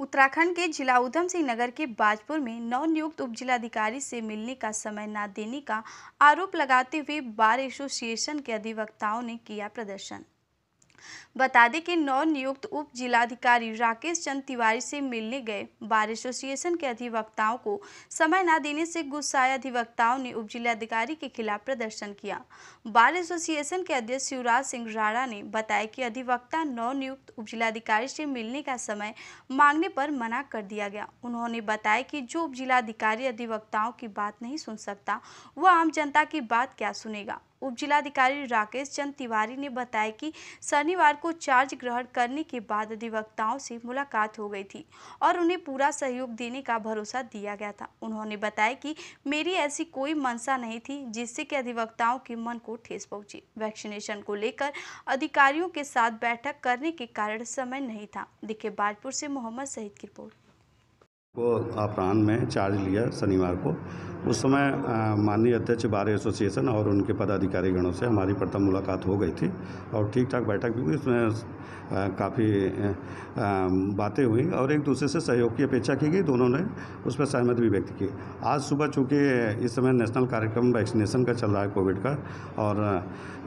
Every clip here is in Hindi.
उत्तराखंड के जिला उधम सिंह नगर के बाजपुर में नवनियुक्त उप जिलाधिकारी से मिलने का समय न देने का आरोप लगाते हुए बार एसोसिएशन के अधिवक्ताओं ने किया प्रदर्शन बता दें कि नव नियुक्त उप जिलाधिकारी राकेश चंद तिवारी से मिलने गए बार एसोसिएशन के अधिवक्ताओं को समय न देने से गुस्साए अधिवक्ताओं ने उप जिलाधिकारी के खिलाफ प्रदर्शन किया बार एसोसिएशन के अध्यक्ष शिवराज सिंह राणा ने बताया कि अधिवक्ता नव नियुक्त उप जिलाधिकारी से मिलने का समय मांगने पर मना कर दिया गया उन्होंने बताया कि जो उप जिलाधिकारी अधिवक्ताओं की बात नहीं सुन सकता वह आम जनता की बात क्या सुनेगा उपजिलाधिकारी राकेश चंद तिवारी ने बताया कि शनिवार को चार्ज ग्रहण करने के बाद अधिवक्ताओं से मुलाकात हो गई थी और उन्हें पूरा सहयोग देने का भरोसा दिया गया था उन्होंने बताया कि मेरी ऐसी कोई मंशा नहीं थी जिससे कि अधिवक्ताओं के मन को ठेस पहुंची वैक्सीनेशन को लेकर अधिकारियों के साथ बैठक करने के कारण समय नहीं था दिखे बाजपुर से मोहम्मद सहीद की रिपोर्ट को अपराह्न में चार्ज लिया शनिवार को उस समय माननीय अध्यक्ष बार एसोसिएशन और उनके पदाधिकारी गणों से हमारी प्रथम मुलाकात हो गई थी और ठीक ठाक बैठक भी हुई उसमें काफ़ी बातें हुई और एक दूसरे से सहयोग की अपेक्षा की गई दोनों ने उस पर सहमति भी व्यक्त की आज सुबह चूँकि इस समय नेशनल कार्यक्रम वैक्सीनेशन का चल रहा है कोविड का और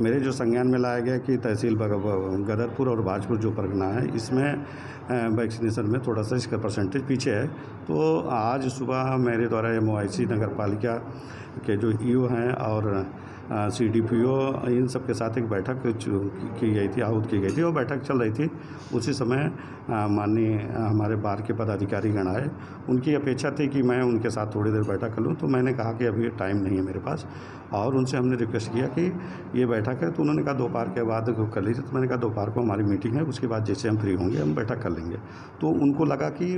मेरे जो संज्ञान में लाया गया कि तहसील गदरपुर और भाजपुर जो परगना है इसमें वैक्सीनेशन में थोड़ा सा इसका परसेंटेज पीछे है तो आज सुबह मेरे द्वारा एम ओ आई सी नगर पालिका के जो ई e ओ हैं और सी डी पी ओ इन सब के साथ एक बैठक की गई थी आहूत की गई थी और बैठक चल रही थी उसी समय माननीय हमारे बार के पदाधिकारी गण आए उनकी अपेक्षा थी कि मैं उनके साथ थोड़ी देर बैठक कर लूँ तो मैंने कहा कि अभी टाइम नहीं है मेरे पास और उनसे हमने रिक्वेस्ट किया कि ये बैठक है तो उन्होंने कहा दोपहर के बाद कर लीजिए तो मैंने कहा दोपहर को हमारी मीटिंग है उसके बाद जैसे हम फ्री होंगे हम बैठक कर लेंगे तो उनको लगा कि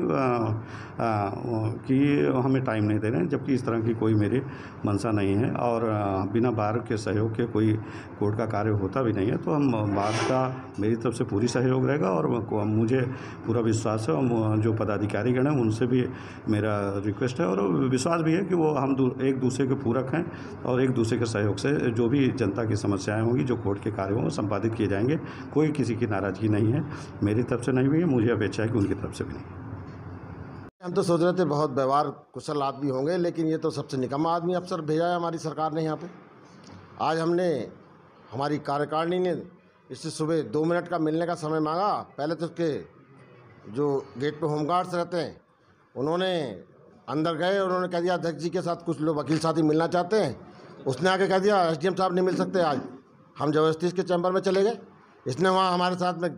कि हमें टाइम नहीं दे रहे हैं जबकि इस तरह की कोई मेरी मंशा नहीं है और बिना बार के सहयोग के कोई कोर्ट का कार्य होता भी नहीं है तो हम बार का मेरी तरफ से पूरी सहयोग रहेगा और मुझे पूरा विश्वास है और जो पदाधिकारीगण हैं उनसे भी मेरा रिक्वेस्ट है और विश्वास भी है कि वो हम एक दूसरे के पूरक हैं और एक दूसरे के सहयोग से जो भी जनता की समस्याएँ होंगी जो कोर्ट के कार्य होंगे संपादित किए जाएंगे कोई किसी की नाराज़गी नहीं है मेरी तरफ से नहीं हुई है मुझे अपेक्षा है कि उनकी तरफ से भी नहीं हम तो सोच रहे थे बहुत व्यवहार कुशल आदमी होंगे लेकिन ये तो सबसे निकम्मा आदमी अफसर भेजा है हमारी सरकार ने यहाँ पे आज हमने हमारी कार्यकारिणी ने इससे सुबह दो मिनट का मिलने का समय मांगा पहले तो उसके जो गेट पे होमगार्ड्स रहते हैं उन्होंने अंदर गए उन्होंने कह दिया अध्यक्ष जी के साथ कुछ लोग वकील साथी मिलना चाहते हैं उसने आके कह दिया एस साहब नहीं मिल सकते आज हम जबरदस्ती इसके चैम्बर में चले गए इसने वहाँ हमारे साथ में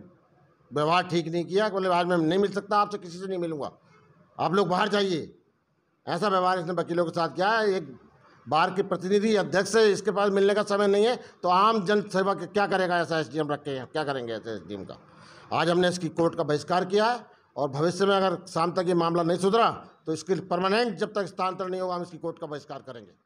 व्यवहार ठीक नहीं किया बोले आज मैं नहीं मिल सकता आपसे किसी से नहीं मिलूँगा आप लोग बाहर जाइए ऐसा व्यवहार इसने वकीलों के साथ किया है एक बार के प्रतिनिधि अध्यक्ष से इसके पास मिलने का समय नहीं है तो आम जन सेवा क्या करेगा ऐसा एस डी एम रखे हैं क्या करेंगे ऐसे एस डी एम का आज हमने इसकी कोर्ट का बहिष्कार किया है और भविष्य में अगर शाम तक ये मामला नहीं सुधरा तो इसके परमानेंट जब तक स्थानांतरण नहीं होगा हम इसकी कोर्ट का बहिष्कार करेंगे